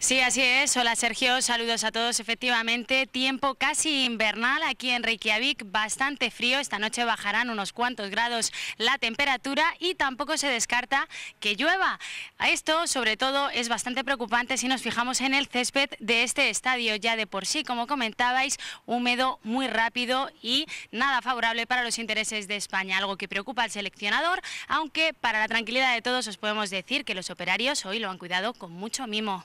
Sí, así es. Hola Sergio, saludos a todos. Efectivamente, tiempo casi invernal aquí en Reykjavik, bastante frío. Esta noche bajarán unos cuantos grados la temperatura y tampoco se descarta que llueva. Esto, sobre todo, es bastante preocupante si nos fijamos en el césped de este estadio, ya de por sí, como comentabais, húmedo, muy rápido y nada favorable para los intereses de España, algo que preocupa al seleccionador, aunque para la tranquilidad de todos os podemos decir que los operarios hoy lo han cuidado con mucho mimo.